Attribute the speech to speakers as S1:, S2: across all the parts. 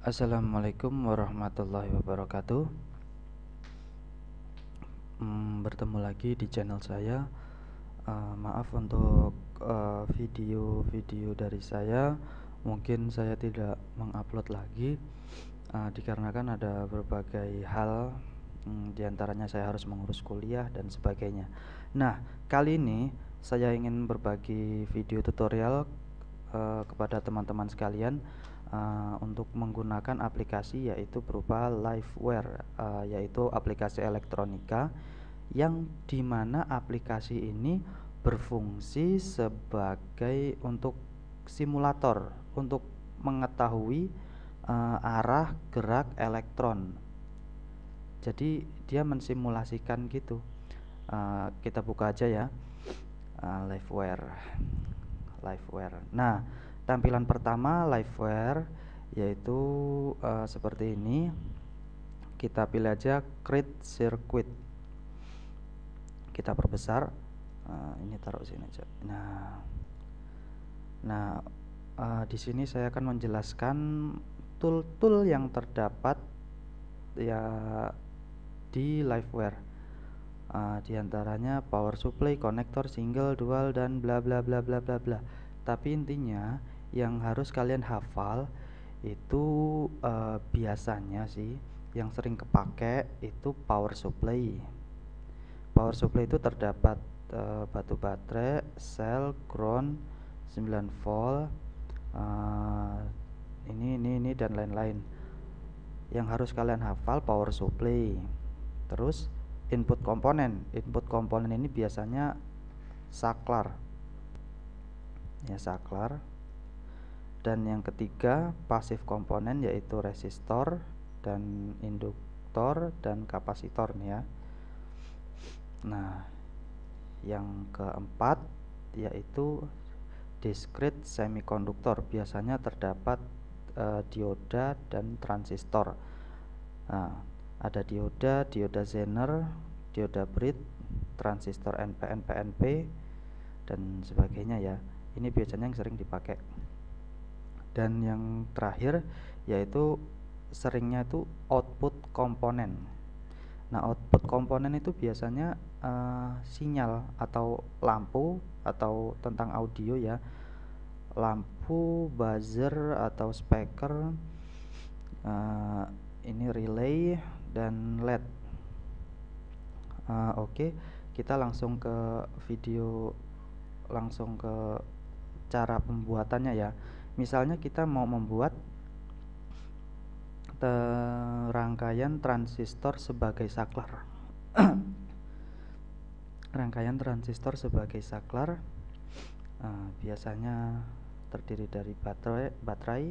S1: Assalamualaikum warahmatullahi wabarakatuh hmm, Bertemu lagi di channel saya uh, Maaf untuk eh, video-video uh, dari saya Mungkin saya tidak mengupload lagi uh, Dikarenakan ada berbagai hal hmm, Di antaranya saya harus mengurus kuliah dan sebagainya Nah kali ini saya ingin berbagi video tutorial uh, kepada teman-teman sekalian Eh, untuk menggunakan aplikasi yaitu berupa liveware uh, yaitu aplikasi elektronika yang dimana aplikasi ini berfungsi sebagai untuk simulator untuk mengetahui uh, arah gerak elektron. Jadi dia mensimulasikan gitu. Uh, kita buka aja ya. Uh, liveware. Liveware. Nah, tampilan pertama liveware yaitu uh, seperti ini kita pilih aja create circuit kita perbesar uh, ini taruh sini aja nah nah uh, di sini saya akan menjelaskan tool-tool yang terdapat ya di liveware uh, antaranya power supply, konektor, single, dual dan bla bla bla bla bla bla tapi intinya yang harus kalian hafal itu uh, biasanya sih yang sering kepake itu power supply. Power supply itu terdapat uh, batu baterai, sel, crown 9 volt, uh, ini ini ini dan lain-lain. Yang harus kalian hafal power supply. Terus input komponen. Input komponen ini biasanya saklar. Ya saklar dan yang ketiga pasif komponen yaitu resistor dan induktor dan kapasitor nih ya nah yang keempat yaitu discrete semikonduktor biasanya terdapat e, dioda dan transistor nah, ada dioda dioda zener dioda bridge transistor NPN PNP dan sebagainya ya ini biasanya yang sering dipakai dan yang terakhir yaitu seringnya itu output komponen nah output komponen itu biasanya uh, sinyal atau lampu atau tentang audio ya lampu buzzer atau speaker uh, ini relay dan led uh, oke okay. kita langsung ke video langsung ke cara pembuatannya ya Misalnya kita mau membuat rangkaian transistor sebagai saklar. rangkaian transistor sebagai saklar uh, biasanya terdiri dari baterai, baterai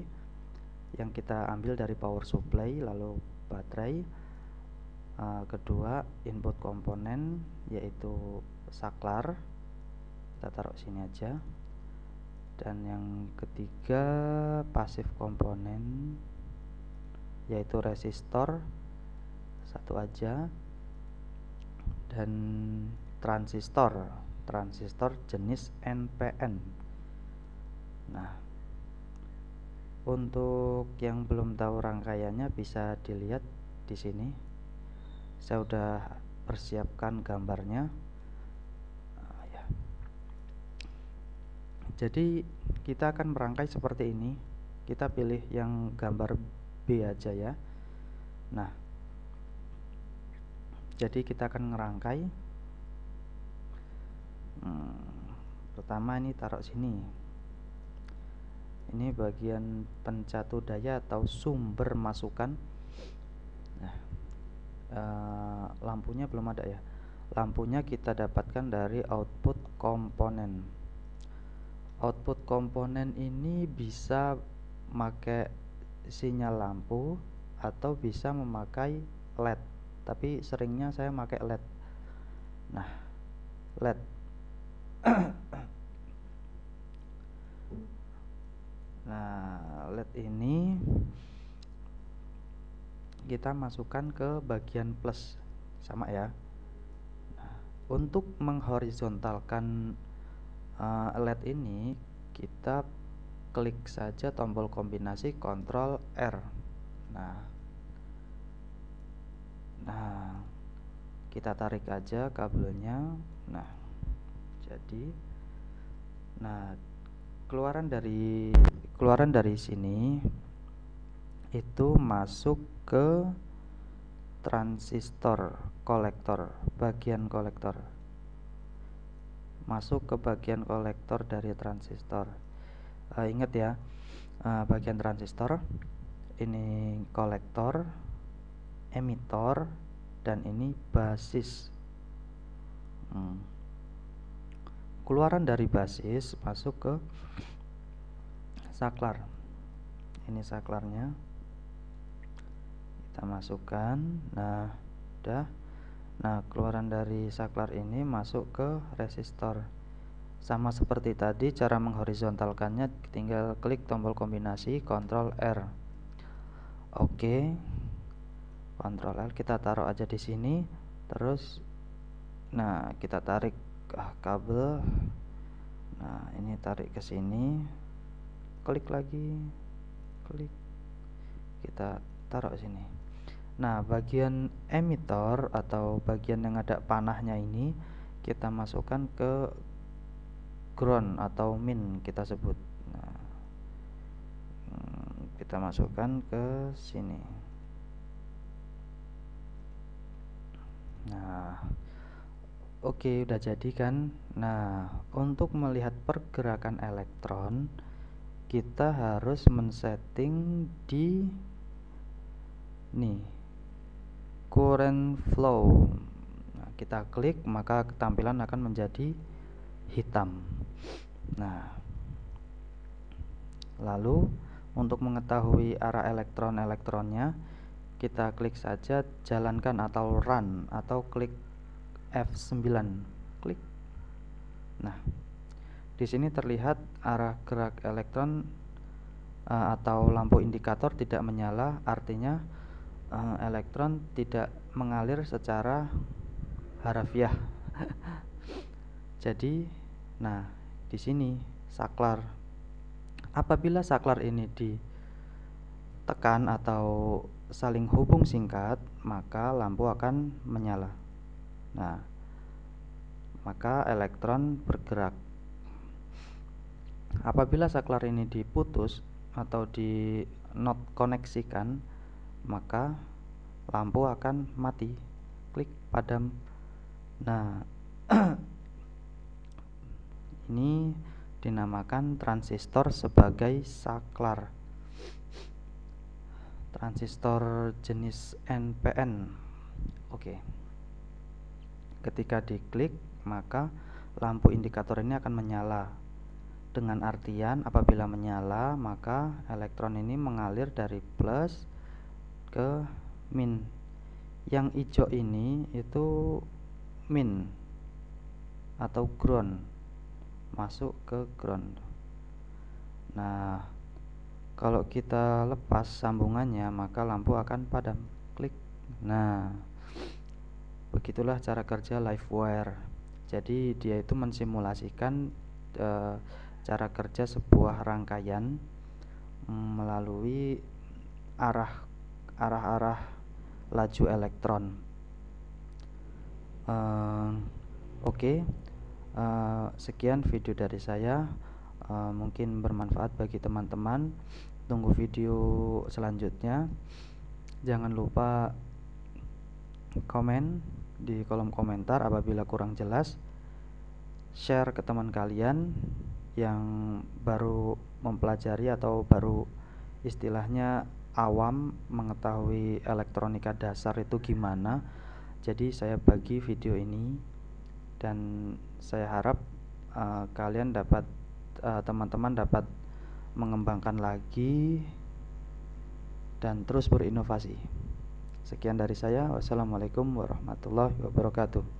S1: yang kita ambil dari power supply, lalu baterai. Uh, kedua, input komponen yaitu saklar. Kita taruh sini aja dan yang ketiga pasif komponen yaitu resistor satu aja dan transistor transistor jenis NPN nah untuk yang belum tahu rangkaiannya bisa dilihat di sini saya sudah persiapkan gambarnya jadi kita akan merangkai seperti ini kita pilih yang gambar B aja ya nah jadi kita akan merangkai hmm, pertama ini taruh sini ini bagian pencatu daya atau sumber masukan nah, e, lampunya belum ada ya lampunya kita dapatkan dari output komponen output komponen ini bisa memakai sinyal lampu atau bisa memakai LED tapi seringnya saya pakai LED nah LED nah LED ini kita masukkan ke bagian plus sama ya nah, untuk menghorizontalkan uh, LED ini kita klik saja tombol kombinasi Ctrl R nah nah kita tarik aja kabelnya nah jadi nah keluaran dari keluaran dari sini itu masuk ke transistor kolektor bagian kolektor masuk ke bagian kolektor dari transistor uh, ingat ya uh, bagian transistor ini kolektor emitor dan ini basis hmm. keluaran dari basis masuk ke saklar ini saklarnya kita masukkan nah udah Nah, keluaran dari saklar ini masuk ke resistor. Sama seperti tadi, cara menghorizontalkannya tinggal klik tombol kombinasi Ctrl R. Oke. Ctrl R kita taruh aja di sini, terus nah kita tarik ah, kabel. Nah, ini tarik ke sini. Klik lagi. Klik. Kita taruh sini. Nah, bagian emitor atau bagian yang ada panahnya ini kita masukkan ke ground atau min kita sebut. Nah, hmm, kita masukkan ke sini. Nah, oke okay, udah jadi kan? Nah, untuk melihat pergerakan elektron kita harus men-setting di nih current flow nah, kita klik maka tampilan akan menjadi hitam nah lalu untuk mengetahui arah elektron-elektronnya kita klik saja jalankan atau run atau klik F9 klik nah di sini terlihat arah gerak elektron eh, atau lampu indikator tidak menyala artinya Eh, elektron tidak mengalir secara harafiah. Jadi, nah di sini saklar. Apabila saklar ini ditekan atau saling hubung singkat, maka lampu akan menyala. Nah, maka elektron bergerak. Apabila saklar ini diputus atau di not koneksikan, maka lampu akan mati klik padam nah ini dinamakan transistor sebagai saklar transistor jenis NPN oke ketika diklik maka lampu indikator ini akan menyala dengan artian apabila menyala maka elektron ini mengalir dari plus ke min yang hijau ini itu min atau ground masuk ke ground nah kalau kita lepas sambungannya maka lampu akan padam klik nah begitulah cara kerja live wire jadi dia itu mensimulasikan e, cara kerja sebuah rangkaian mm, melalui arah arah-arah laju elektron. Uh, Oke, okay. Ehm, uh, sekian video dari saya. Uh, mungkin bermanfaat bagi teman-teman. Tunggu video selanjutnya. Jangan lupa komen di kolom komentar apabila kurang jelas. Share ke teman kalian yang baru mempelajari atau baru istilahnya awam mengetahui elektronika dasar itu gimana jadi saya bagi video ini dan saya harap uh, kalian dapat eh, teman-teman uh, dapat mengembangkan lagi dan terus berinovasi sekian dari saya wassalamualaikum warahmatullahi wabarakatuh